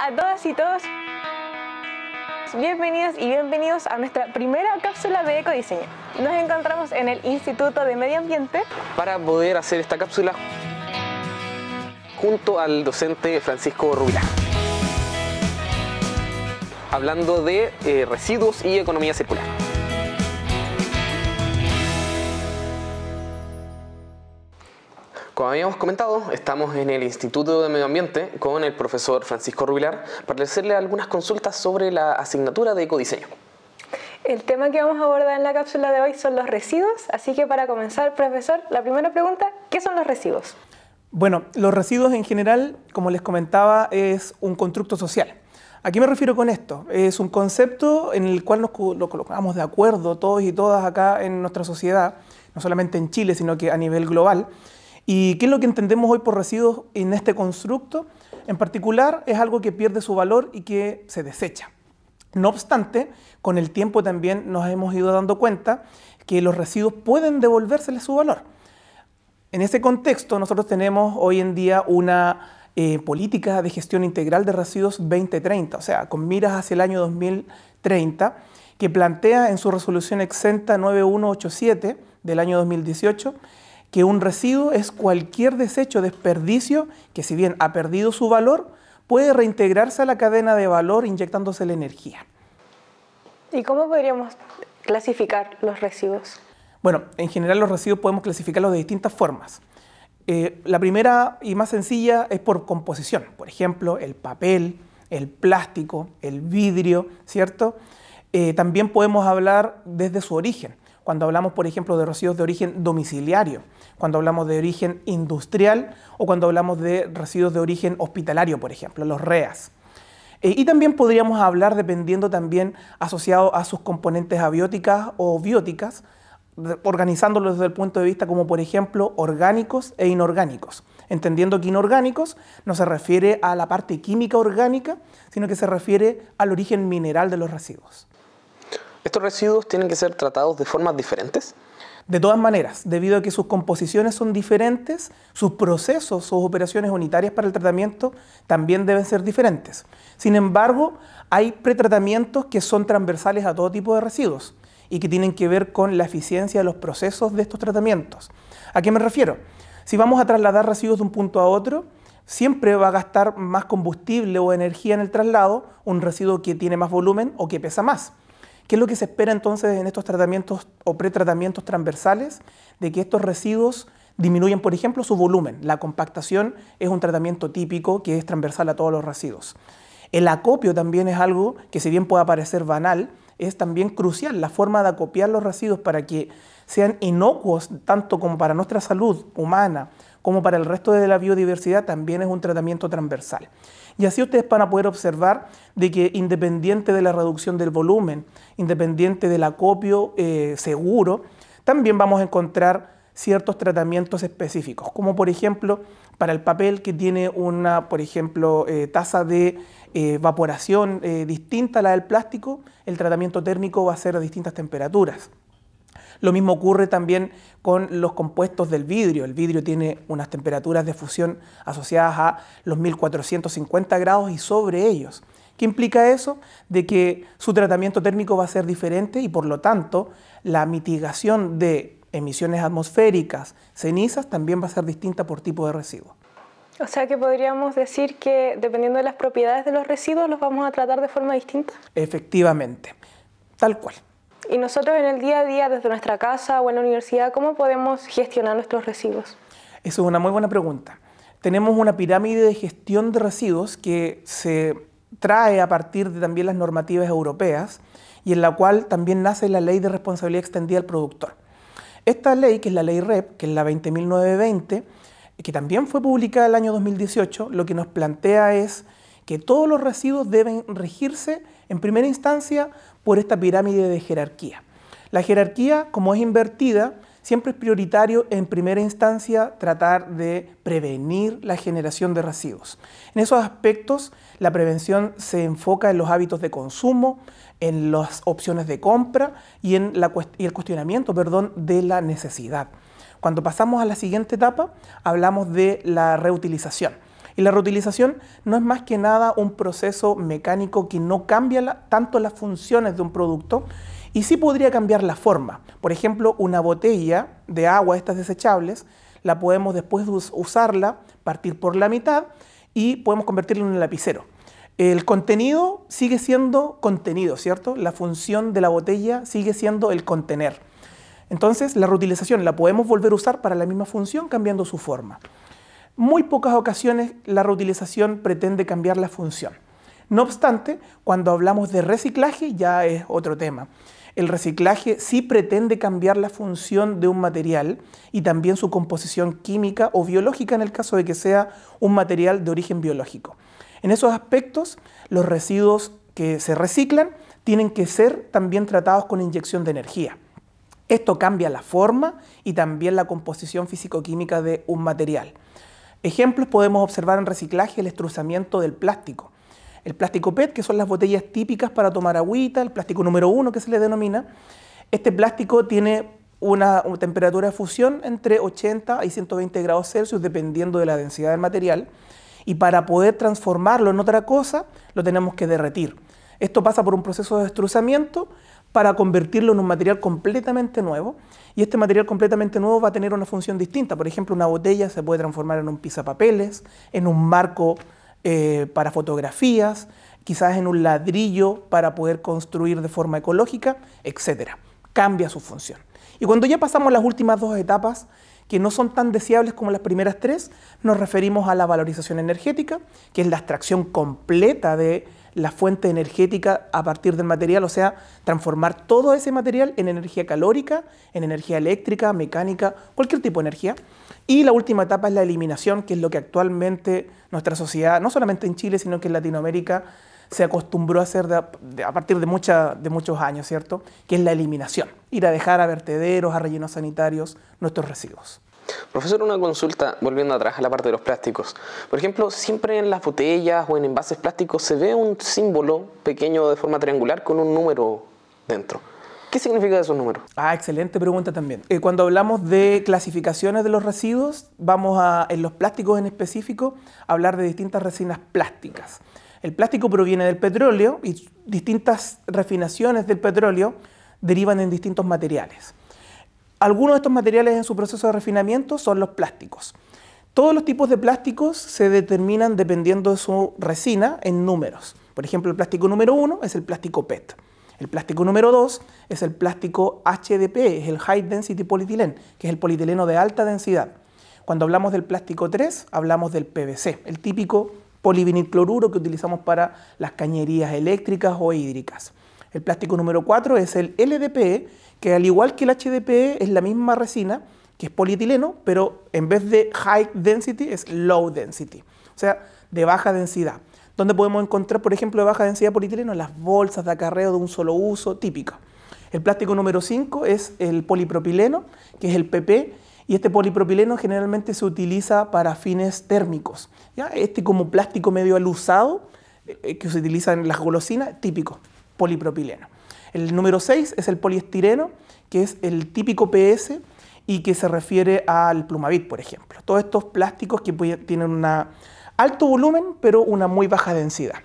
a todas y todos. Bienvenidos y bienvenidos a nuestra primera cápsula de ecodiseño. Nos encontramos en el Instituto de Medio Ambiente para poder hacer esta cápsula junto al docente Francisco Rubilá. Hablando de eh, residuos y economía circular. habíamos comentado, estamos en el Instituto de Medio Ambiente con el profesor Francisco Rubilar para hacerle algunas consultas sobre la asignatura de ecodiseño. El tema que vamos a abordar en la cápsula de hoy son los residuos, así que para comenzar, profesor, la primera pregunta, ¿qué son los residuos? Bueno, los residuos en general, como les comentaba, es un constructo social. ¿A qué me refiero con esto? Es un concepto en el cual nos lo colocamos de acuerdo todos y todas acá en nuestra sociedad, no solamente en Chile, sino que a nivel global, ¿Y qué es lo que entendemos hoy por residuos en este constructo? En particular, es algo que pierde su valor y que se desecha. No obstante, con el tiempo también nos hemos ido dando cuenta que los residuos pueden devolvérseles su valor. En ese contexto, nosotros tenemos hoy en día una eh, política de gestión integral de residuos 2030, o sea, con miras hacia el año 2030, que plantea en su resolución exenta 9187 del año 2018 que un residuo es cualquier desecho, desperdicio, que si bien ha perdido su valor, puede reintegrarse a la cadena de valor inyectándose la energía. ¿Y cómo podríamos clasificar los residuos? Bueno, en general los residuos podemos clasificarlos de distintas formas. Eh, la primera y más sencilla es por composición, por ejemplo, el papel, el plástico, el vidrio, ¿cierto? Eh, también podemos hablar desde su origen cuando hablamos, por ejemplo, de residuos de origen domiciliario, cuando hablamos de origen industrial o cuando hablamos de residuos de origen hospitalario, por ejemplo, los REAS. Eh, y también podríamos hablar, dependiendo también asociado a sus componentes abióticas o bióticas, organizándolos desde el punto de vista como por ejemplo orgánicos e inorgánicos, entendiendo que inorgánicos no se refiere a la parte química orgánica, sino que se refiere al origen mineral de los residuos. ¿Estos residuos tienen que ser tratados de formas diferentes? De todas maneras, debido a que sus composiciones son diferentes, sus procesos, sus operaciones unitarias para el tratamiento también deben ser diferentes. Sin embargo, hay pretratamientos que son transversales a todo tipo de residuos y que tienen que ver con la eficiencia de los procesos de estos tratamientos. ¿A qué me refiero? Si vamos a trasladar residuos de un punto a otro, siempre va a gastar más combustible o energía en el traslado un residuo que tiene más volumen o que pesa más. ¿Qué es lo que se espera entonces en estos tratamientos o pretratamientos transversales? De que estos residuos disminuyan, por ejemplo, su volumen. La compactación es un tratamiento típico que es transversal a todos los residuos. El acopio también es algo que si bien puede parecer banal, es también crucial la forma de acopiar los residuos para que sean inocuos tanto como para nuestra salud humana como para el resto de la biodiversidad también es un tratamiento transversal. Y así ustedes van a poder observar de que independiente de la reducción del volumen, independiente del acopio eh, seguro, también vamos a encontrar ciertos tratamientos específicos, como por ejemplo para el papel que tiene una, por ejemplo, eh, tasa de eh, evaporación distinta a la del plástico, el tratamiento térmico va a ser a distintas temperaturas. Lo mismo ocurre también con los compuestos del vidrio. El vidrio tiene unas temperaturas de fusión asociadas a los 1450 grados y sobre ellos. ¿Qué implica eso? De que su tratamiento térmico va a ser diferente y por lo tanto la mitigación de emisiones atmosféricas, cenizas, también va a ser distinta por tipo de residuo. O sea que podríamos decir que dependiendo de las propiedades de los residuos los vamos a tratar de forma distinta. Efectivamente, tal cual. Y nosotros en el día a día, desde nuestra casa o en la universidad, ¿cómo podemos gestionar nuestros residuos? Eso es una muy buena pregunta. Tenemos una pirámide de gestión de residuos que se trae a partir de también las normativas europeas y en la cual también nace la ley de responsabilidad extendida al productor. Esta ley, que es la ley REP, que es la 20.920, que también fue publicada el año 2018, lo que nos plantea es que todos los residuos deben regirse en primera instancia por esta pirámide de jerarquía. La jerarquía, como es invertida, siempre es prioritario en primera instancia tratar de prevenir la generación de residuos. En esos aspectos, la prevención se enfoca en los hábitos de consumo, en las opciones de compra y en el cuestionamiento perdón, de la necesidad. Cuando pasamos a la siguiente etapa, hablamos de la reutilización y la reutilización no es más que nada un proceso mecánico que no cambia tanto las funciones de un producto y sí podría cambiar la forma. Por ejemplo, una botella de agua, estas desechables, la podemos después usarla partir por la mitad y podemos convertirla en un lapicero. El contenido sigue siendo contenido, ¿cierto? La función de la botella sigue siendo el contener. Entonces, la reutilización la podemos volver a usar para la misma función cambiando su forma muy pocas ocasiones la reutilización pretende cambiar la función. No obstante, cuando hablamos de reciclaje ya es otro tema. El reciclaje sí pretende cambiar la función de un material y también su composición química o biológica en el caso de que sea un material de origen biológico. En esos aspectos, los residuos que se reciclan tienen que ser también tratados con inyección de energía. Esto cambia la forma y también la composición físico-química de un material. Ejemplos podemos observar en reciclaje el estruzamiento del plástico. El plástico PET, que son las botellas típicas para tomar agüita, el plástico número uno que se le denomina. Este plástico tiene una temperatura de fusión entre 80 y 120 grados Celsius, dependiendo de la densidad del material. Y para poder transformarlo en otra cosa, lo tenemos que derretir. Esto pasa por un proceso de estruzamiento para convertirlo en un material completamente nuevo. Y este material completamente nuevo va a tener una función distinta. Por ejemplo, una botella se puede transformar en un pizapapeles, en un marco eh, para fotografías, quizás en un ladrillo para poder construir de forma ecológica, etc. Cambia su función. Y cuando ya pasamos las últimas dos etapas, que no son tan deseables como las primeras tres, nos referimos a la valorización energética, que es la extracción completa de la fuente energética a partir del material, o sea, transformar todo ese material en energía calórica, en energía eléctrica, mecánica, cualquier tipo de energía. Y la última etapa es la eliminación, que es lo que actualmente nuestra sociedad, no solamente en Chile, sino que en Latinoamérica, se acostumbró a hacer a partir de, de muchos años, ¿cierto? Que es la eliminación, ir a dejar a vertederos, a rellenos sanitarios nuestros residuos. Profesor, una consulta, volviendo atrás a la parte de los plásticos. Por ejemplo, siempre en las botellas o en envases plásticos se ve un símbolo pequeño de forma triangular con un número dentro. ¿Qué significa esos números? Ah, excelente pregunta también. Eh, cuando hablamos de clasificaciones de los residuos, vamos a, en los plásticos en específico, hablar de distintas resinas plásticas. El plástico proviene del petróleo y distintas refinaciones del petróleo derivan en distintos materiales. Algunos de estos materiales en su proceso de refinamiento son los plásticos. Todos los tipos de plásticos se determinan dependiendo de su resina en números. Por ejemplo, el plástico número uno es el plástico PET. El plástico número 2 es el plástico HDP, es el High Density Polyethylene, que es el polietileno de alta densidad. Cuando hablamos del plástico 3, hablamos del PVC, el típico cloruro que utilizamos para las cañerías eléctricas o hídricas. El plástico número 4 es el LDPE, que al igual que el HDPE es la misma resina, que es polietileno, pero en vez de high density es low density, o sea, de baja densidad. Donde podemos encontrar, por ejemplo, de baja densidad polietileno? Las bolsas de acarreo de un solo uso, típico. El plástico número 5 es el polipropileno, que es el PP, y este polipropileno generalmente se utiliza para fines térmicos. ¿ya? Este como plástico medio alusado, eh, eh, que se utiliza en las golosinas, típico polipropileno. El número 6 es el poliestireno, que es el típico PS y que se refiere al plumavit, por ejemplo. Todos estos plásticos que tienen un alto volumen, pero una muy baja densidad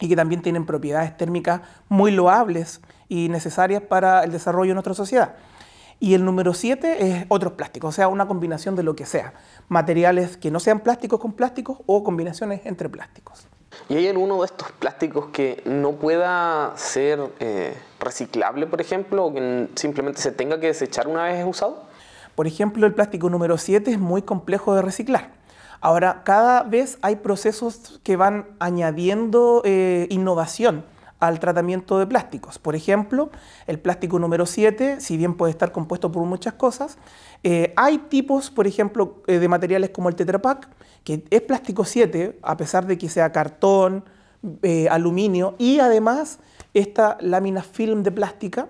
y que también tienen propiedades térmicas muy loables y necesarias para el desarrollo de nuestra sociedad. Y el número 7 es otros plásticos, o sea, una combinación de lo que sea, materiales que no sean plásticos con plásticos o combinaciones entre plásticos. ¿Y hay alguno de estos plásticos que no pueda ser eh, reciclable, por ejemplo, o que simplemente se tenga que desechar una vez usado? Por ejemplo, el plástico número 7 es muy complejo de reciclar. Ahora, cada vez hay procesos que van añadiendo eh, innovación al tratamiento de plásticos. Por ejemplo, el plástico número 7, si bien puede estar compuesto por muchas cosas, eh, hay tipos, por ejemplo, eh, de materiales como el Tetra que es plástico 7, a pesar de que sea cartón, eh, aluminio y además esta lámina film de plástica.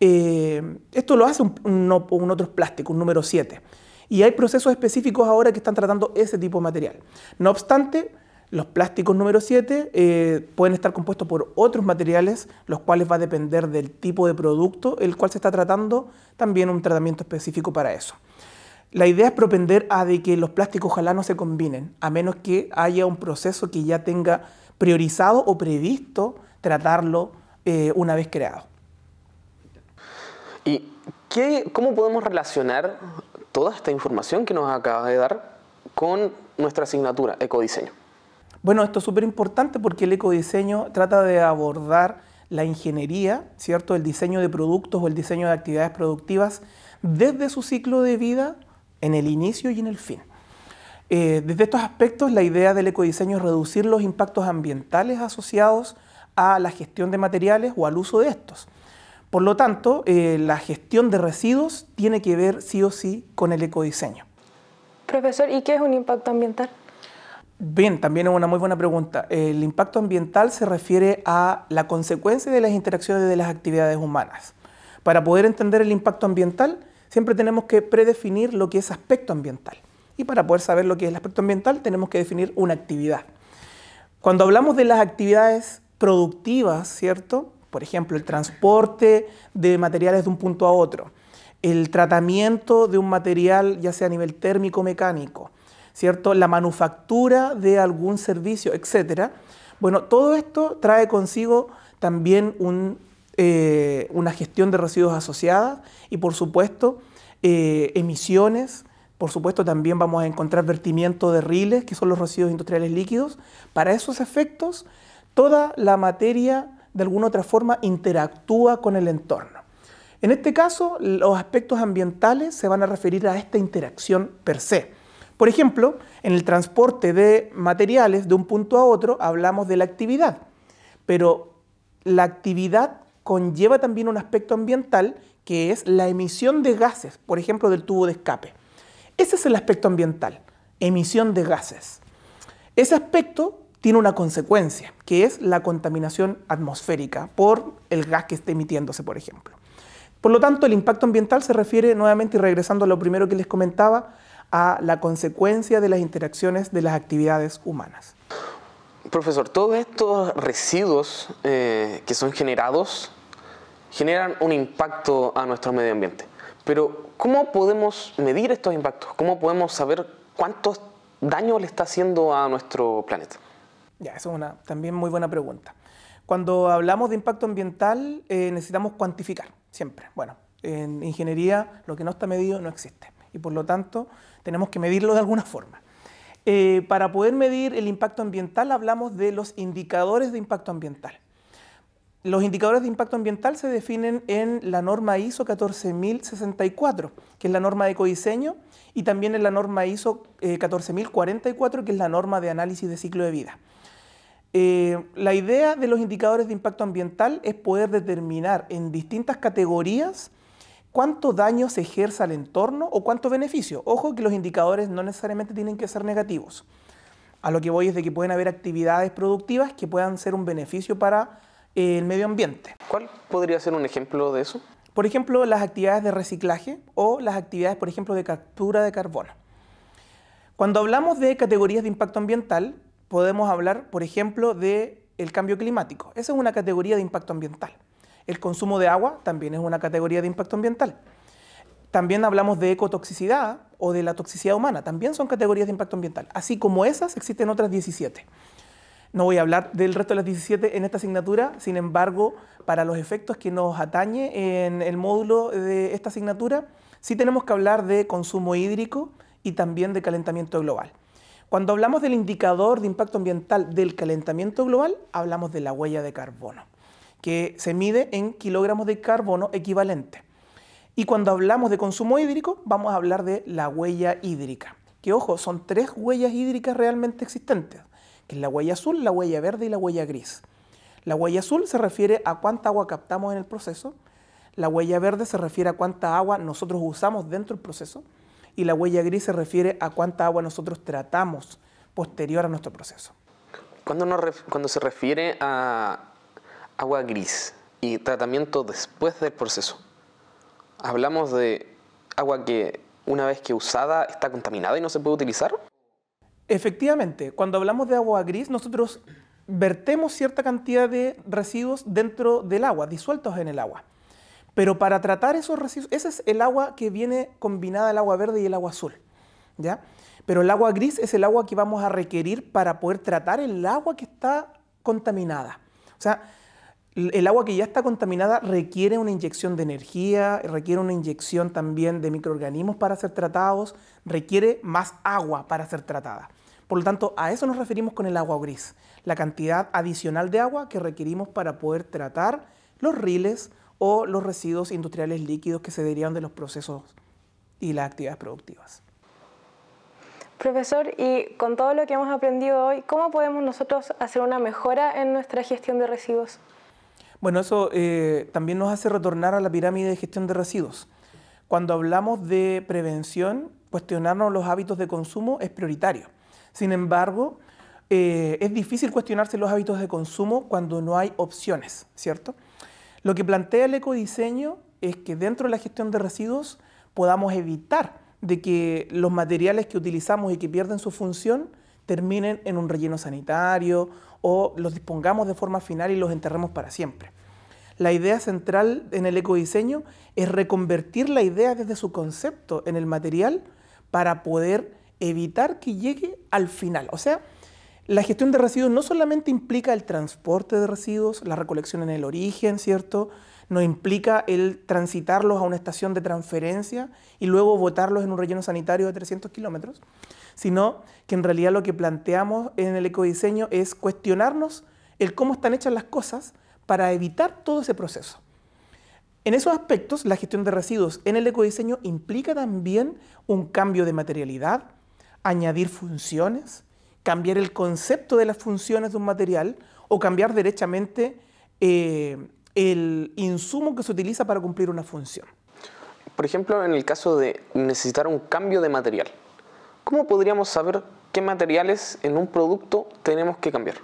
esto lo hace un, un otro plástico, un número 7. Y hay procesos específicos ahora que están tratando ese tipo de material. No obstante, los plásticos número 7 eh, pueden estar compuestos por otros materiales, los cuales va a depender del tipo de producto el cual se está tratando, también un tratamiento específico para eso. La idea es propender a de que los plásticos ojalá no se combinen, a menos que haya un proceso que ya tenga priorizado o previsto tratarlo eh, una vez creado. ¿Y qué, cómo podemos relacionar toda esta información que nos acabas de dar con nuestra asignatura Ecodiseño? Bueno, esto es súper importante porque el ecodiseño trata de abordar la ingeniería, ¿cierto? El diseño de productos o el diseño de actividades productivas desde su ciclo de vida, en el inicio y en el fin. Eh, desde estos aspectos, la idea del ecodiseño es reducir los impactos ambientales asociados a la gestión de materiales o al uso de estos. Por lo tanto, eh, la gestión de residuos tiene que ver sí o sí con el ecodiseño. Profesor, ¿y qué es un impacto ambiental? Bien, también es una muy buena pregunta. El impacto ambiental se refiere a la consecuencia de las interacciones de las actividades humanas. Para poder entender el impacto ambiental, siempre tenemos que predefinir lo que es aspecto ambiental. Y para poder saber lo que es el aspecto ambiental, tenemos que definir una actividad. Cuando hablamos de las actividades productivas, ¿cierto? Por ejemplo, el transporte de materiales de un punto a otro, el tratamiento de un material, ya sea a nivel térmico o mecánico, ¿cierto? La manufactura de algún servicio, etc. Bueno, todo esto trae consigo también eh, una gestión de residuos asociada y, por supuesto, eh, emisiones. Por supuesto, también vamos a encontrar vertimiento de riles, que son los residuos industriales líquidos. Para esos efectos, toda la materia, de alguna otra forma, interactúa con el entorno. En este caso, los aspectos ambientales se van a referir a esta interacción per se. Por ejemplo, en el transporte de materiales de un punto a otro hablamos de la actividad, pero la actividad conlleva también un aspecto ambiental que es la emisión de gases, por ejemplo, del tubo de escape. Ese es el aspecto ambiental, emisión de gases. Ese aspecto tiene una consecuencia, que es la contaminación atmosférica por el gas que está emitiéndose, por ejemplo. Por lo tanto, el impacto ambiental se refiere nuevamente y regresando a lo primero que les comentaba, a la consecuencia de las interacciones de las actividades humanas. Profesor, todos estos residuos eh, que son generados generan un impacto a nuestro medio ambiente. Pero, ¿cómo podemos medir estos impactos? ¿Cómo podemos saber cuántos daños le está haciendo a nuestro planeta? Ya, esa es una también muy buena pregunta. Cuando hablamos de impacto ambiental, eh, necesitamos cuantificar, siempre. Bueno, en ingeniería lo que no está medido no existe y por lo tanto tenemos que medirlo de alguna forma. Eh, para poder medir el impacto ambiental hablamos de los indicadores de impacto ambiental. Los indicadores de impacto ambiental se definen en la norma ISO 14064, que es la norma de codiseño, y también en la norma ISO 14044, eh, que es la norma de análisis de ciclo de vida. Eh, la idea de los indicadores de impacto ambiental es poder determinar en distintas categorías cuánto daño se ejerce al entorno o cuánto beneficio. Ojo que los indicadores no necesariamente tienen que ser negativos. A lo que voy es de que pueden haber actividades productivas que puedan ser un beneficio para eh, el medio ambiente. ¿Cuál podría ser un ejemplo de eso? Por ejemplo, las actividades de reciclaje o las actividades, por ejemplo, de captura de carbono. Cuando hablamos de categorías de impacto ambiental, podemos hablar, por ejemplo, de el cambio climático. Esa es una categoría de impacto ambiental. El consumo de agua también es una categoría de impacto ambiental. También hablamos de ecotoxicidad o de la toxicidad humana, también son categorías de impacto ambiental. Así como esas, existen otras 17. No voy a hablar del resto de las 17 en esta asignatura, sin embargo, para los efectos que nos atañe en el módulo de esta asignatura, sí tenemos que hablar de consumo hídrico y también de calentamiento global. Cuando hablamos del indicador de impacto ambiental del calentamiento global, hablamos de la huella de carbono que se mide en kilogramos de carbono equivalente. Y cuando hablamos de consumo hídrico, vamos a hablar de la huella hídrica. Que ojo, son tres huellas hídricas realmente existentes, que es la huella azul, la huella verde y la huella gris. La huella azul se refiere a cuánta agua captamos en el proceso, la huella verde se refiere a cuánta agua nosotros usamos dentro del proceso y la huella gris se refiere a cuánta agua nosotros tratamos posterior a nuestro proceso. Cuando, cuando se refiere a agua gris y tratamiento después del proceso. Hablamos de agua que una vez que usada está contaminada y no se puede utilizar. Efectivamente, cuando hablamos de agua gris, nosotros vertemos cierta cantidad de residuos dentro del agua, disueltos en el agua. Pero para tratar esos residuos, ese es el agua que viene combinada el agua verde y el agua azul, ¿ya? Pero el agua gris es el agua que vamos a requerir para poder tratar el agua que está contaminada. O sea, el agua que ya está contaminada requiere una inyección de energía, requiere una inyección también de microorganismos para ser tratados, requiere más agua para ser tratada. Por lo tanto, a eso nos referimos con el agua gris, la cantidad adicional de agua que requerimos para poder tratar los riles o los residuos industriales líquidos que se derivan de los procesos y las actividades productivas. Profesor, y con todo lo que hemos aprendido hoy, ¿cómo podemos nosotros hacer una mejora en nuestra gestión de residuos? Bueno, eso eh, también nos hace retornar a la pirámide de gestión de residuos. Cuando hablamos de prevención, cuestionarnos los hábitos de consumo es prioritario. Sin embargo, eh, es difícil cuestionarse los hábitos de consumo cuando no hay opciones, ¿cierto? Lo que plantea el ecodiseño es que dentro de la gestión de residuos podamos evitar de que los materiales que utilizamos y que pierden su función terminen en un relleno sanitario o los dispongamos de forma final y los enterremos para siempre. La idea central en el ecodiseño es reconvertir la idea desde su concepto en el material para poder evitar que llegue al final. O sea, la gestión de residuos no solamente implica el transporte de residuos, la recolección en el origen, ¿cierto? No implica el transitarlos a una estación de transferencia y luego botarlos en un relleno sanitario de 300 kilómetros, sino que en realidad lo que planteamos en el ecodiseño es cuestionarnos el cómo están hechas las cosas para evitar todo ese proceso. En esos aspectos, la gestión de residuos en el ecodiseño implica también un cambio de materialidad, añadir funciones, cambiar el concepto de las funciones de un material o cambiar derechamente eh, el insumo que se utiliza para cumplir una función. Por ejemplo, en el caso de necesitar un cambio de material, ¿Cómo podríamos saber qué materiales en un producto tenemos que cambiar?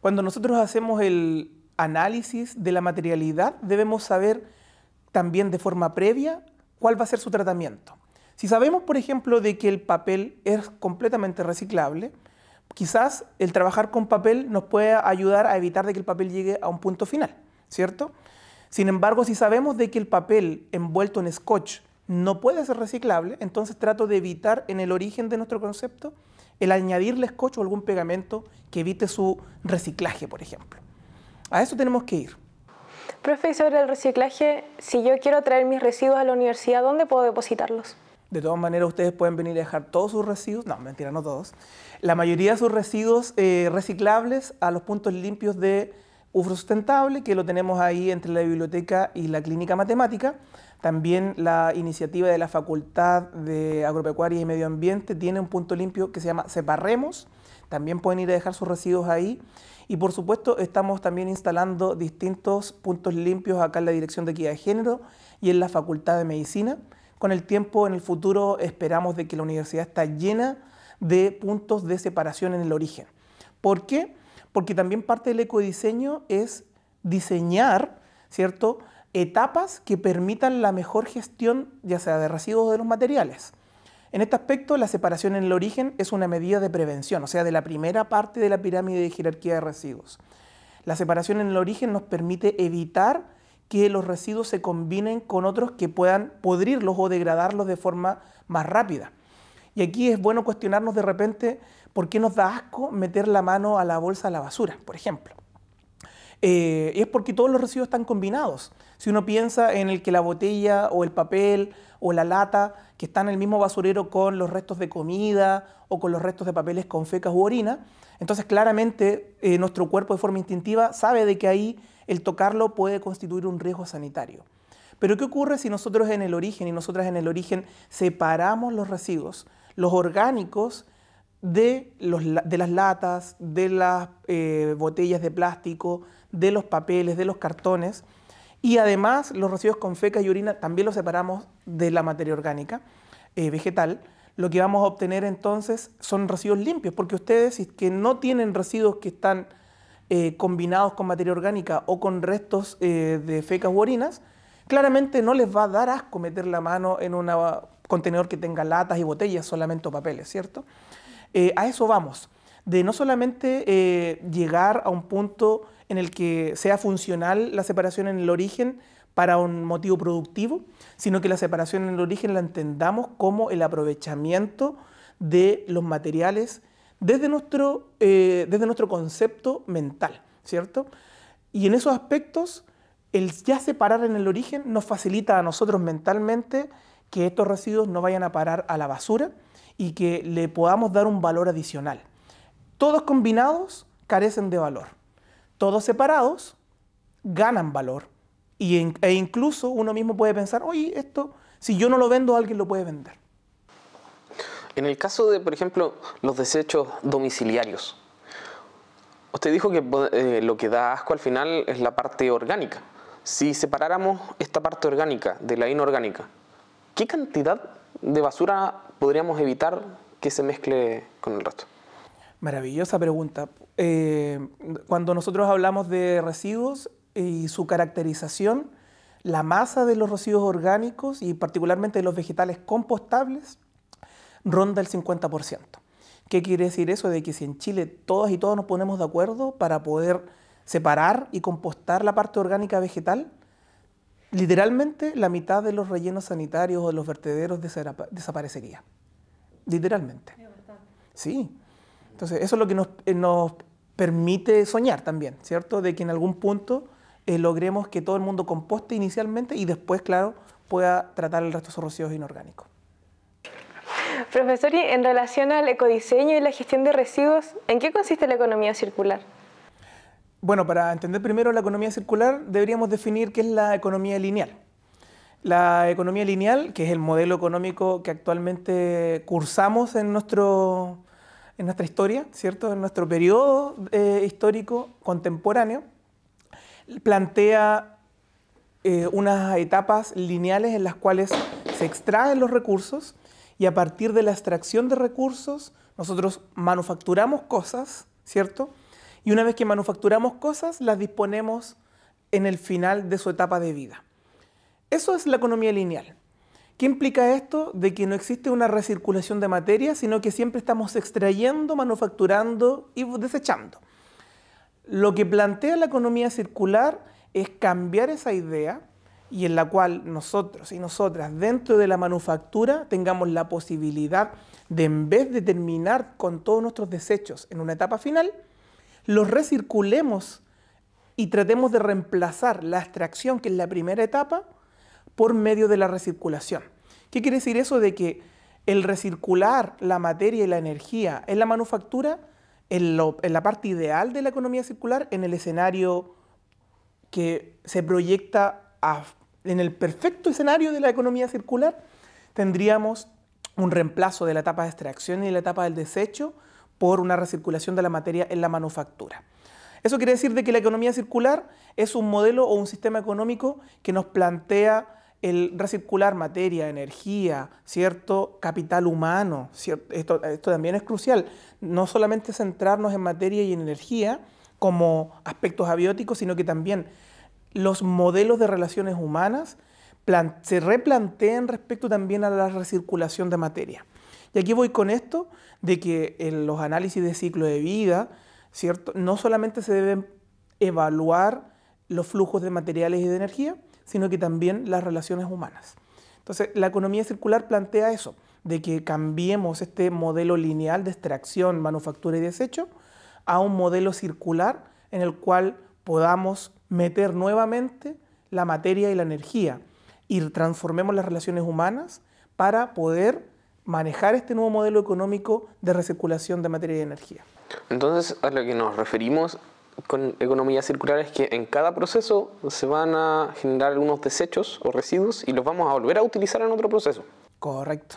Cuando nosotros hacemos el análisis de la materialidad, debemos saber también de forma previa cuál va a ser su tratamiento. Si sabemos, por ejemplo, de que el papel es completamente reciclable, quizás el trabajar con papel nos pueda ayudar a evitar de que el papel llegue a un punto final, ¿cierto? Sin embargo, si sabemos de que el papel envuelto en scotch no puede ser reciclable, entonces trato de evitar en el origen de nuestro concepto el añadirle escocho o algún pegamento que evite su reciclaje, por ejemplo. A eso tenemos que ir. Profesor, sobre el reciclaje, si yo quiero traer mis residuos a la universidad, ¿dónde puedo depositarlos? De todas maneras, ustedes pueden venir a dejar todos sus residuos, no, mentira, no todos, la mayoría de sus residuos eh, reciclables a los puntos limpios de UFRO Sustentable, que lo tenemos ahí entre la biblioteca y la clínica matemática. También la iniciativa de la Facultad de Agropecuaria y Medio Ambiente tiene un punto limpio que se llama Separremos. También pueden ir a dejar sus residuos ahí. Y por supuesto estamos también instalando distintos puntos limpios acá en la Dirección de Equidad de Género y en la Facultad de Medicina. Con el tiempo, en el futuro, esperamos de que la universidad está llena de puntos de separación en el origen. ¿Por qué? Porque también parte del ecodiseño es diseñar, ¿cierto?, etapas que permitan la mejor gestión, ya sea de residuos de los materiales. En este aspecto, la separación en el origen es una medida de prevención, o sea, de la primera parte de la pirámide de jerarquía de residuos. La separación en el origen nos permite evitar que los residuos se combinen con otros que puedan podrirlos o degradarlos de forma más rápida. Y aquí es bueno cuestionarnos de repente por qué nos da asco meter la mano a la bolsa de la basura, por ejemplo. Eh, es porque todos los residuos están combinados. Si uno piensa en el que la botella o el papel o la lata que está en el mismo basurero con los restos de comida o con los restos de papeles con fecas u orina, entonces claramente eh, nuestro cuerpo de forma instintiva sabe de que ahí el tocarlo puede constituir un riesgo sanitario. Pero ¿qué ocurre si nosotros en el origen y nosotras en el origen separamos los residuos, los orgánicos, de, las latas, de las eh, botellas de plástico, de los papeles, de los cartones? Y además los residuos con fecas y orina también los separamos de la materia orgánica eh, vegetal. Lo que vamos a obtener entonces son residuos limpios, porque ustedes si que no tienen residuos que están eh, combinados con materia orgánica o con restos eh, de fecas u orinas, claramente no les va a dar asco meter la mano en un contenedor que tenga latas y botellas solamente papeles, ¿cierto? a eso vamos de no solamente eh, llegar a un punto en el que sea funcional la separación en el origen para un motivo productivo, sino que la separación en el origen la entendamos como el aprovechamiento de los materiales desde nuestro, eh, desde nuestro concepto mental, ¿cierto? Y en esos aspectos, el ya separar en el origen nos facilita a nosotros mentalmente que estos residuos no vayan a parar a la basura y que le podamos dar un valor adicional. Todos combinados carecen de valor. Todos separados ganan valor. e incluso uno mismo puede pensar, oye, esto, si yo no lo vendo, alguien lo puede vender. En el caso de, por ejemplo, los desechos domiciliarios, usted dijo que eh, lo que da asco al final es la parte orgánica. Si separáramos esta parte orgánica de la inorgánica, ¿qué cantidad de basura podríamos evitar que se mezcle con el resto? Maravillosa pregunta. Eh, cuando nosotros hablamos de residuos y su caracterización, la masa de los residuos orgánicos y particularmente de los vegetales compostables ronda el 50%. ¿Qué quiere decir eso? De que si en Chile todos y todos nos ponemos de acuerdo para poder separar y compostar la parte orgánica vegetal, literalmente la mitad de los rellenos sanitarios o de los vertederos desaparecería. Literalmente. Sí, entonces, eso es lo que eh, nos, permite soñar también, ¿cierto? De que en algún punto eh, logremos que todo el mundo composte inicialmente y después, claro, pueda tratar el resto de sus residuos inorgánicos. Profesor, en relación al ecodiseño y la gestión de residuos, ¿en qué consiste la economía circular? Bueno, para entender primero la economía circular deberíamos definir qué es la economía lineal. La economía lineal, que es el modelo económico que actualmente cursamos en nuestro, en nuestra historia, ¿cierto? En nuestro periodo eh, histórico contemporáneo, plantea eh, unas etapas lineales en las cuales se extraen los recursos y a partir de la extracción de recursos nosotros manufacturamos cosas, ¿cierto? Y una vez que manufacturamos cosas, las disponemos en el final de su etapa de vida. Eso es la economía lineal. ¿Qué implica esto? De que no existe una recirculación de materia, sino que siempre estamos extrayendo, manufacturando y desechando. Lo que plantea la economía circular es cambiar esa idea y en la cual nosotros y nosotras dentro de la manufactura tengamos la posibilidad de en vez de terminar con todos nuestros desechos en una etapa final, los recirculemos y tratemos de reemplazar la extracción, que es la primera etapa, por medio de la recirculación. ¿Qué quiere decir eso de que el recircular la materia y la energía en la manufactura, en, la parte ideal de la economía circular, en el escenario que se proyecta en el perfecto escenario de la economía circular, tendríamos un reemplazo de la etapa de extracción y de la etapa del desecho por una recirculación de la materia en la manufactura. Eso quiere decir de que la economía circular es un modelo o un sistema económico que nos plantea el recircular materia, energía, cierto capital humano, ¿cierto? Esto, también es crucial, no solamente centrarnos en materia y en energía como aspectos abióticos, sino que también los modelos de relaciones humanas se replanteen respecto también a la recirculación de materia. Y aquí voy con esto, de que en los análisis de ciclo de vida, ¿cierto? no solamente se deben evaluar los flujos de materiales y de energía, sino que también las relaciones humanas. Entonces, la economía circular plantea eso, de que cambiemos este modelo lineal de extracción, manufactura y desecho a un modelo circular en el cual podamos meter nuevamente la materia y la energía y transformemos las relaciones humanas para poder manejar este nuevo modelo económico de recirculación de materia y energía. Entonces, a lo que nos referimos con economía circular es que en cada proceso se van a generar algunos desechos o residuos y los vamos a volver a utilizar en otro proceso. Correcto.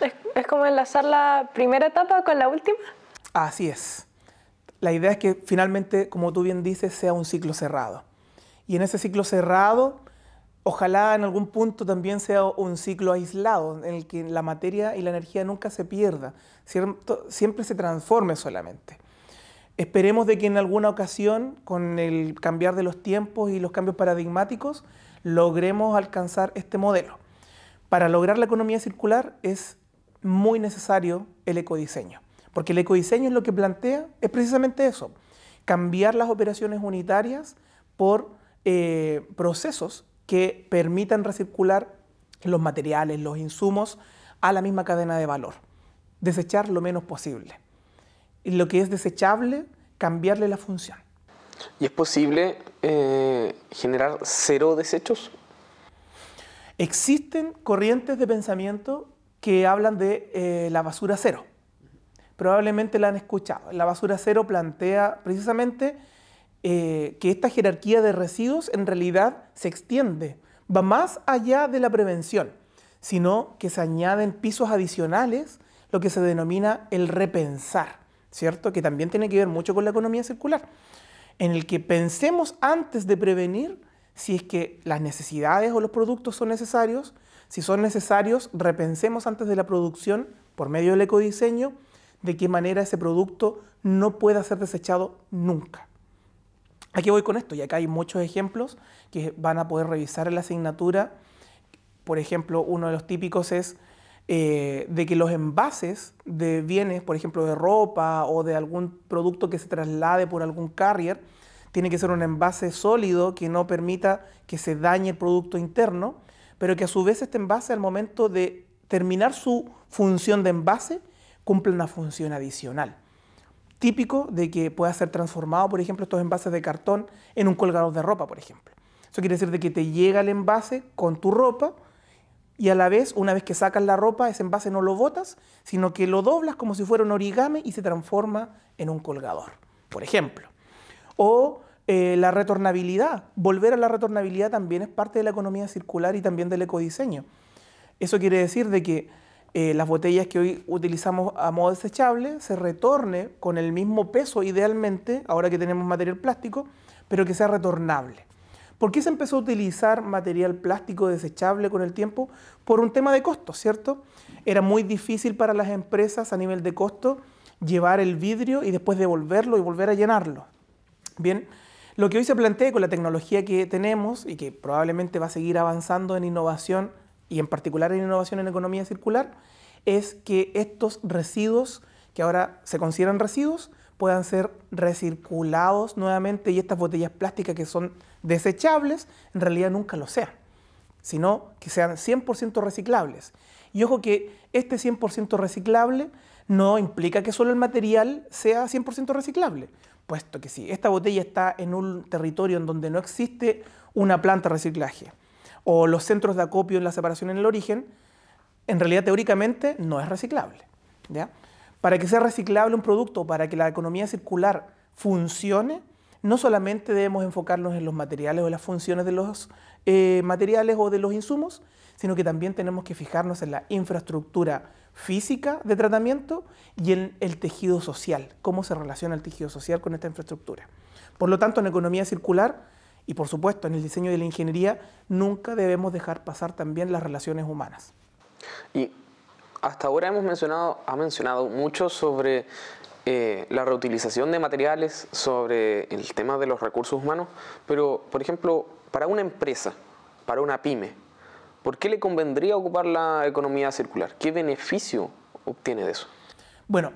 ¿Es, es como enlazar la primera etapa con la última? Así es. La idea es que finalmente, como tú bien dices, sea un ciclo cerrado. Y en ese ciclo cerrado, ojalá en algún punto también sea un ciclo aislado, en el que la materia y la energía nunca se pierda, siempre se transforme solamente. Esperemos de que en alguna ocasión, con el cambiar de los tiempos y los cambios paradigmáticos, logremos alcanzar este modelo. Para lograr la economía circular es muy necesario el ecodiseño, porque el ecodiseño es lo que plantea, es precisamente eso, cambiar las operaciones unitarias por eh, procesos que permitan recircular los materiales, los insumos a la misma cadena de valor, desechar lo menos posible. Y lo que es desechable, cambiarle la función. ¿Y es posible eh, generar cero desechos? Existen corrientes de pensamiento que hablan de eh, la basura cero. Probablemente la han escuchado. La basura cero plantea precisamente eh, que esta jerarquía de residuos en realidad se extiende, va más allá de la prevención, sino que se añaden pisos adicionales, lo que se denomina el repensar. ¿cierto? Que también tiene que ver mucho con la economía circular, en el que pensemos antes de prevenir si es que las necesidades o los productos son necesarios, si son necesarios, repensemos antes de la producción, por medio del ecodiseño, de qué manera ese producto no pueda ser desechado nunca. Aquí voy con esto? Y acá hay muchos ejemplos que van a poder revisar en la asignatura. Por ejemplo, uno de los típicos es eh, de que los envases de bienes, por ejemplo, de ropa o de algún producto que se traslade por algún carrier, tiene que ser un envase sólido que no permita que se dañe el producto interno, pero que a su vez este envase al momento de terminar su función de envase cumpla una función adicional. Típico de que pueda ser transformado, por ejemplo, estos envases de cartón en un colgador de ropa, por ejemplo. Eso quiere decir de que te llega el envase con tu ropa, y a la vez, una vez que sacas la ropa, ese envase no lo botas, sino que lo doblas como si fuera un origami y se transforma en un colgador, por ejemplo. O eh, la retornabilidad. Volver a la retornabilidad también es parte de la economía circular y también del ecodiseño. Eso quiere decir de que eh, las botellas que hoy utilizamos a modo desechable se retorne con el mismo peso idealmente, ahora que tenemos material plástico, pero que sea retornable. ¿Por qué se empezó a utilizar material plástico desechable con el tiempo? Por un tema de costo, ¿cierto? Era muy difícil para las empresas a nivel de costo llevar el vidrio y después devolverlo y volver a llenarlo. Bien, lo que hoy se plantea con la tecnología que tenemos y que probablemente va a seguir avanzando en innovación y en particular en innovación en economía circular es que estos residuos que ahora se consideran residuos puedan ser recirculados nuevamente y estas botellas plásticas que son desechables en realidad nunca lo sean, sino que sean 100% reciclables. Y ojo que este 100% reciclable no implica que solo el material sea 100% reciclable, puesto que si esta botella está en un territorio en donde no existe una planta de reciclaje o los centros de acopio en la separación en el origen, en realidad teóricamente no es reciclable. ¿ya? Para que sea reciclable un producto, para que la economía circular funcione, no solamente debemos enfocarnos en los materiales o las funciones de los eh, materiales o de los insumos, sino que también tenemos que fijarnos en la infraestructura física de tratamiento y en el tejido social, cómo se relaciona el tejido social con esta infraestructura. Por lo tanto, en economía circular y por supuesto en el diseño de la ingeniería, nunca debemos dejar pasar también las relaciones humanas. Y hasta ahora hemos mencionado, ha mencionado mucho sobre eh, la reutilización de materiales, sobre el tema de los recursos humanos, pero por ejemplo, para una empresa, para una pyme, ¿por qué le convendría ocupar la economía circular? ¿Qué beneficio obtiene de eso? Bueno,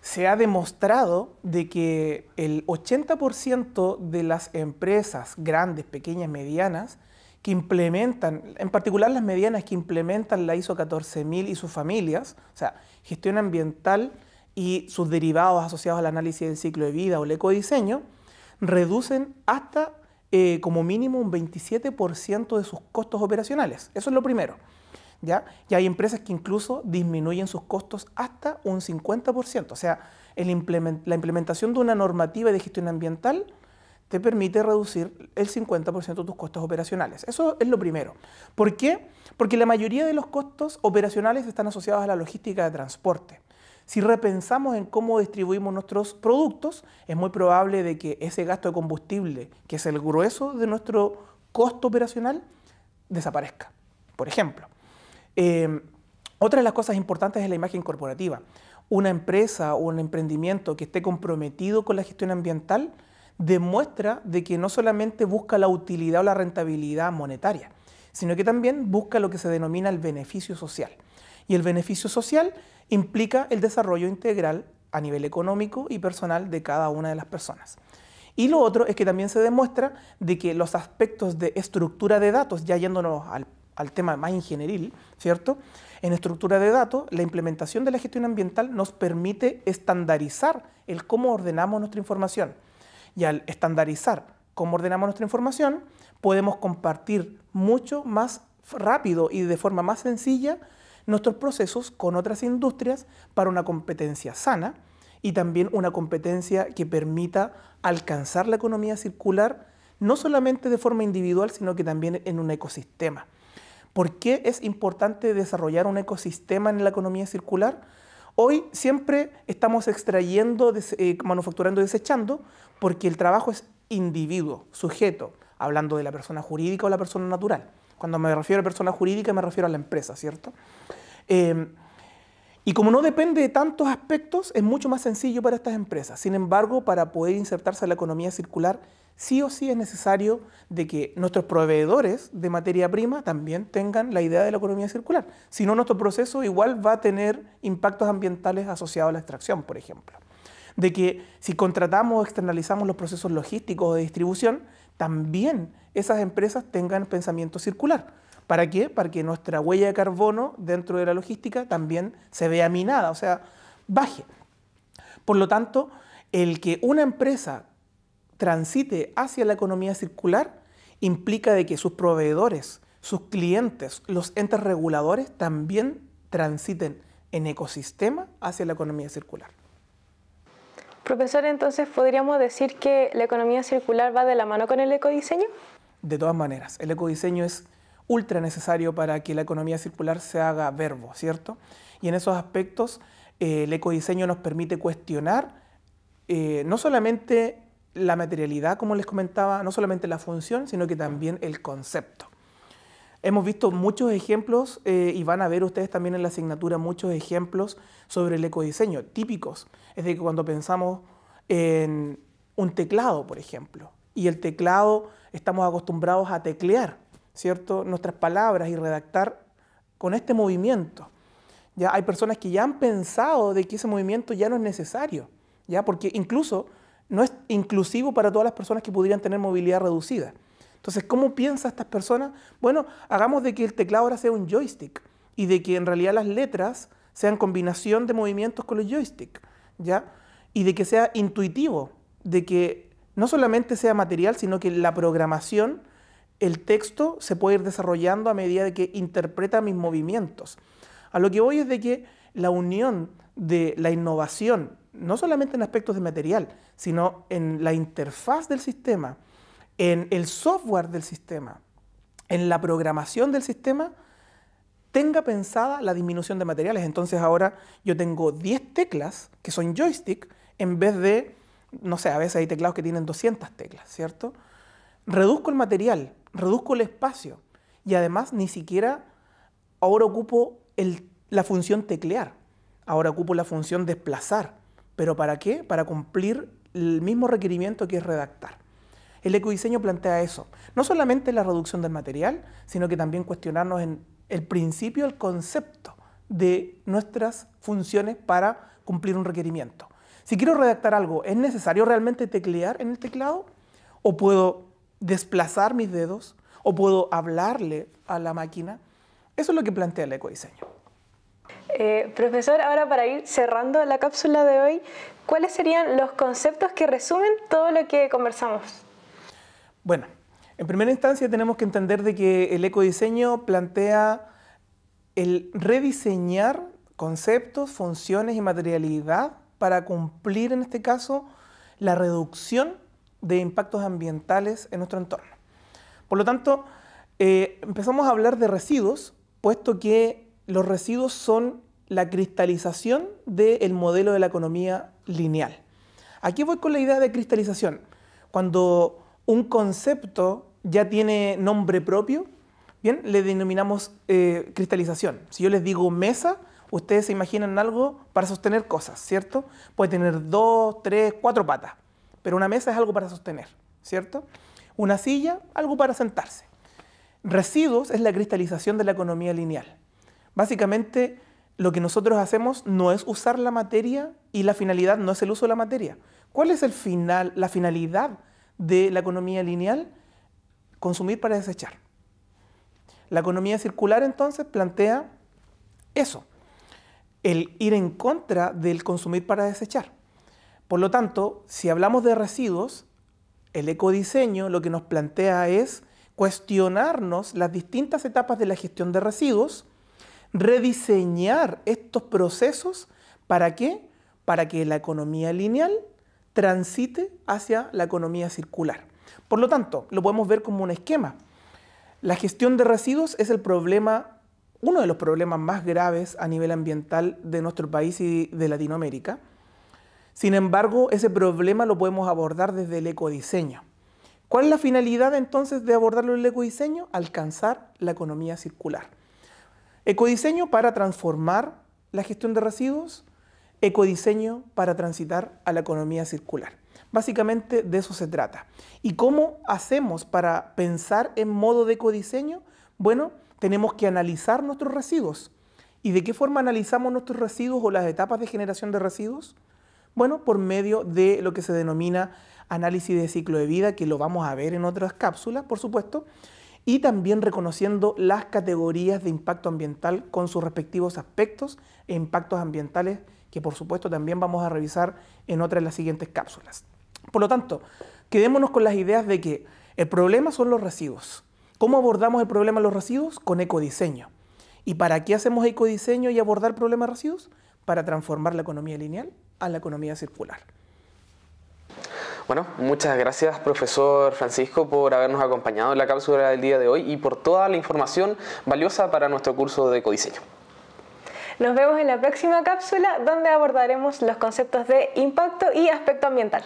se ha demostrado de que el 80% de las empresas grandes, pequeñas, medianas, que implementan, en particular las medianas que implementan la ISO 14000 y sus familias, o sea, gestión ambiental y sus derivados asociados al análisis del ciclo de vida o el ecodiseño, reducen hasta eh, como mínimo un 27% de sus costos operacionales. Eso es lo primero. ¿ya? Y hay empresas que incluso disminuyen sus costos hasta un 50%. O sea, la implementación de una normativa de gestión ambiental te permite reducir el 50% de tus costos operacionales. Eso es lo primero. ¿Por qué? Porque la mayoría de los costos operacionales están asociados a la logística de transporte. Si repensamos en cómo distribuimos nuestros productos, es muy probable de que ese gasto de combustible, que es el grueso de nuestro costo operacional, desaparezca. Por ejemplo, em, otra de las cosas importantes es la imagen corporativa. Una empresa o un emprendimiento que esté comprometido con la gestión ambiental demuestra de que no solamente busca la utilidad o la rentabilidad monetaria, sino que también busca lo que se denomina el beneficio social. Y el beneficio social implica el desarrollo integral a nivel económico y personal de cada una de las personas. Y lo otro es que también se demuestra de que los aspectos de estructura de datos, ya yéndonos al, tema más ingenieril, ¿cierto? En estructura de datos, la implementación de la gestión ambiental nos permite estandarizar el cómo ordenamos nuestra información y al estandarizar cómo ordenamos nuestra información, podemos compartir mucho más rápido y de forma más sencilla nuestros procesos con otras industrias para una competencia sana y también una competencia que permita alcanzar la economía circular no solamente de forma individual, sino que también en un ecosistema. ¿Por qué es importante desarrollar un ecosistema en la economía circular? Hoy siempre estamos extrayendo, eh, manufacturando y desechando porque el trabajo es individuo, sujeto, hablando de la persona jurídica o la persona natural. Cuando me refiero a persona jurídica me refiero a la empresa, ¿cierto? Em, y como no depende de tantos aspectos, es mucho más sencillo para estas empresas. Sin embargo, para poder insertarse en la economía circular sí o sí es necesario de que nuestros proveedores de materia prima también tengan la idea de la economía circular. Si no, nuestro proceso igual va a tener impactos ambientales asociados a la extracción, por ejemplo. De que si contratamos o externalizamos los procesos logísticos de distribución, también esas empresas tengan pensamiento circular. ¿Para qué? Para que nuestra huella de carbono dentro de la logística también se vea minada, o sea, baje. Por lo tanto, el que una empresa transite hacia la economía circular implica de que sus proveedores, sus clientes, los entes reguladores también transiten en ecosistema hacia la economía circular. Profesor, entonces, ¿podríamos decir que la economía circular va de la mano con el ecodiseño? De todas maneras, el ecodiseño es ultra necesario para que la economía circular se haga verbo, ¿cierto? Y en esos aspectos, eh, el ecodiseño nos permite cuestionar eh, no solamente la materialidad, como les comentaba, no solamente la función, sino que también el concepto. Hemos visto muchos ejemplos eh, y van a ver ustedes también en la asignatura muchos ejemplos sobre el ecodiseño, típicos. Es de que cuando pensamos en un teclado, por ejemplo, y el teclado estamos acostumbrados a teclear, ¿cierto? Nuestras palabras y redactar con este movimiento. Ya hay personas que ya han pensado de que ese movimiento ya no es necesario, ¿ya? Porque incluso no es inclusivo para todas las personas que pudieran tener movilidad reducida. Entonces, ¿cómo piensa estas personas? Bueno, hagamos de que el teclado ahora sea un joystick y de que en realidad las letras sean combinación de movimientos con los joysticks, ¿ya? Y de que sea intuitivo, de que no solamente sea material, sino que la programación, el texto se puede ir desarrollando a medida de que interpreta mis movimientos. A lo que voy es de que la unión de la innovación no solamente en aspectos de material, sino en la interfaz del sistema, en el software del sistema, en la programación del sistema, tenga pensada la disminución de materiales. Entonces ahora yo tengo 10 teclas que son joystick en vez de, no sé, a veces hay teclados que tienen 200 teclas, ¿cierto? Reduzco el material, reduzco el espacio y además ni siquiera ahora ocupo la función teclear, ahora ocupo la función desplazar, ¿Pero para qué? Para cumplir el mismo requerimiento que es redactar. El ecodiseño plantea eso, no solamente la reducción del material, sino que también cuestionarnos en el principio, el concepto de nuestras funciones para cumplir un requerimiento. Si quiero redactar algo, ¿es necesario realmente teclear en el teclado? ¿O puedo desplazar mis dedos? ¿O puedo hablarle a la máquina? Eso es lo que plantea el ecodiseño. Eh, profesor, ahora para ir cerrando la cápsula de hoy, ¿cuáles serían los conceptos que resumen todo lo que conversamos? Bueno, en primera instancia tenemos que entender de que el ecodiseño plantea el rediseñar conceptos, funciones y materialidad para cumplir en este caso la reducción de impactos ambientales en nuestro entorno. Por lo tanto, eh, empezamos a hablar de residuos, puesto que los residuos son la cristalización del modelo de la economía lineal. Aquí voy con la idea de cristalización. Cuando un concepto ya tiene nombre propio, bien, le denominamos eh, cristalización. Si yo les digo mesa, ustedes se imaginan algo para sostener cosas, ¿cierto? Puede tener dos, tres, cuatro patas, pero una mesa es algo para sostener, ¿cierto? Una silla, algo para sentarse. Residuos es la cristalización de la economía lineal. Básicamente, lo que nosotros hacemos no es usar la materia y la finalidad no es el uso de la materia. ¿Cuál es la finalidad de la economía lineal? Consumir para desechar. La economía circular entonces plantea eso, el ir en contra del consumir para desechar. Por lo tanto, si hablamos de residuos, el ecodiseño lo que nos plantea es cuestionarnos las distintas etapas de la gestión de residuos rediseñar estos procesos. ¿Para qué? Para que la economía lineal transite hacia la economía circular. Por lo tanto, lo podemos ver como un esquema. La gestión de residuos es el problema, uno de los problemas más graves a nivel ambiental de nuestro país y de Latinoamérica. Sin embargo, ese problema lo podemos abordar desde el ecodiseño. ¿Cuál es la finalidad entonces de abordarlo en el ecodiseño? Alcanzar la economía circular. Ecodiseño para transformar la gestión de residuos, ecodiseño para transitar a la economía circular. Básicamente de eso se trata. ¿Y cómo hacemos para pensar en modo de ecodiseño? Bueno, tenemos que analizar nuestros residuos. ¿Y de qué forma analizamos nuestros residuos o las etapas de generación de residuos? Bueno, por medio de lo que se denomina análisis de ciclo de vida, que lo vamos a ver en otras cápsulas, por supuesto, y también reconociendo las categorías de impacto ambiental con sus respectivos aspectos e impactos ambientales que por supuesto también vamos a revisar en otras de las siguientes cápsulas. Por lo tanto, quedémonos con las ideas de que el problema son los residuos. ¿Cómo abordamos el problema de los residuos? Con ecodiseño. ¿Y para qué hacemos ecodiseño y abordar el problema de residuos? Para transformar la economía lineal a la economía circular. Bueno, muchas gracias profesor Francisco por habernos acompañado en la cápsula del día de hoy y por toda la información valiosa para nuestro curso de codiseño. Nos vemos en la próxima cápsula donde abordaremos los conceptos de impacto y aspecto ambiental.